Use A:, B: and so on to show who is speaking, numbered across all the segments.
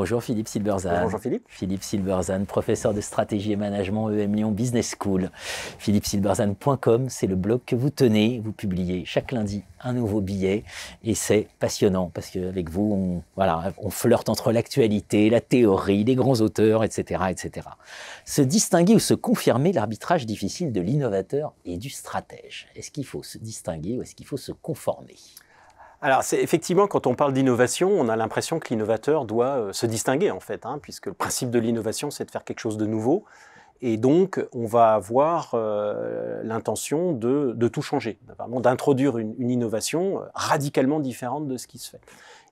A: Bonjour Philippe Silberzan. Bonjour Philippe. Philippe Silberzan, professeur de stratégie et management EM Lyon Business School. PhilippeSilberzan.com, c'est le blog que vous tenez. Vous publiez chaque lundi un nouveau billet et c'est passionnant parce qu'avec vous, on, voilà, on flirte entre l'actualité, la théorie, les grands auteurs, etc., etc. Se distinguer ou se confirmer l'arbitrage difficile de l'innovateur et du stratège. Est-ce qu'il faut se distinguer ou est-ce qu'il faut se conformer
B: alors, c'est effectivement, quand on parle d'innovation, on a l'impression que l'innovateur doit euh, se distinguer, en fait, hein, puisque le principe de l'innovation, c'est de faire quelque chose de nouveau. Et donc, on va avoir euh, l'intention de, tout changer, d'introduire une, une, innovation euh, radicalement différente de ce qui se fait.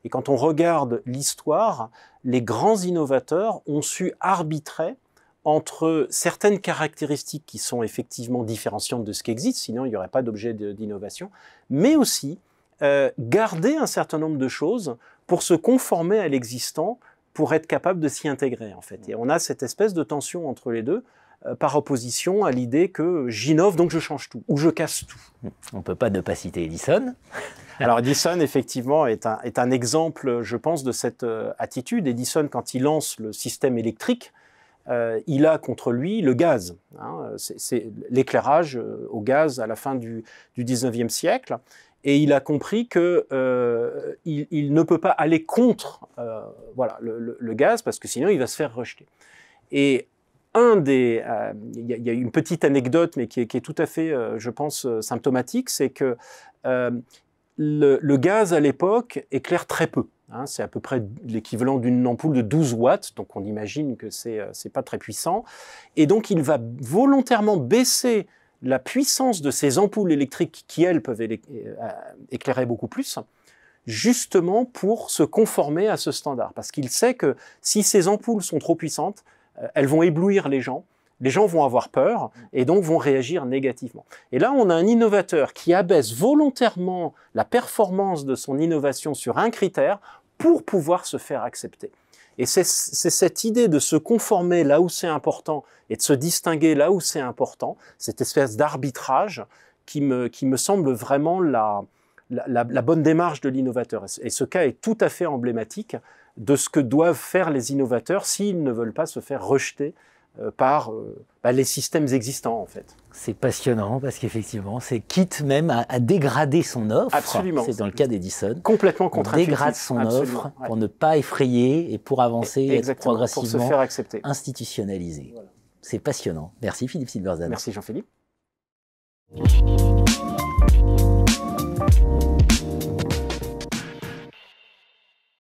B: Et quand on regarde l'histoire, les grands innovateurs ont su arbitrer entre certaines caractéristiques qui sont effectivement différenciantes de ce qui existe, sinon il n'y aurait pas d'objet d'innovation, mais aussi euh, garder un certain nombre de choses pour se conformer à l'existant, pour être capable de s'y intégrer en fait. Et on a cette espèce de tension entre les deux euh, par opposition à l'idée que j'innove donc je change tout ou je casse tout. On ne peut pas ne pas citer Edison. Alors Edison effectivement est un, est un exemple je pense de cette euh, attitude. Edison quand il lance le système électrique, il a contre lui le gaz. Hein. c'est l'éclairage au gaz à la fin du, du 19e siècle et il a compris que euh, il, ne peut pas aller contre euh, voilà le, gaz parce que sinon il va se faire rejeter. Et un des, euh, il y, a une petite anecdote mais qui est, tout à fait, je pense, symptomatique, c'est que le, gaz à l'époque éclaire très peu. Hein. c'est à peu près l'équivalent d'une ampoule de 12 watts, donc on imagine que c'est n'est pas très puissant. Et donc il va volontairement baisser la puissance de ces ampoules électriques qui, elles, peuvent euh, éclairer beaucoup plus, justement pour se conformer à ce standard. Parce qu'il sait que si ces ampoules sont trop puissantes, euh, elles vont éblouir les gens, les gens vont avoir peur et donc vont réagir négativement. Et là, on a un innovateur qui abaisse volontairement la performance de son innovation sur un critère pour pouvoir se faire accepter. Et c'est cette idée de se conformer là où c'est important et de se distinguer là où c'est important, cette espèce d'arbitrage qui me, semble vraiment la bonne démarche de l'innovateur. Et ce cas est tout à fait emblématique de ce que doivent faire les innovateurs s'ils ne veulent pas se faire rejeter euh, par euh, bah, les systèmes existants en fait. C'est
A: passionnant parce qu'effectivement, c'est quitte même à, dégrader son offre. Absolument. C'est dans le cas d'Edison. Complètement contre dégrade son offre pour ne pas effrayer et pour avancer et, être progressivement pour se faire accepter. institutionnalisé. C'est passionnant. Merci Philippe Silverzan. Merci Jean-Philippe.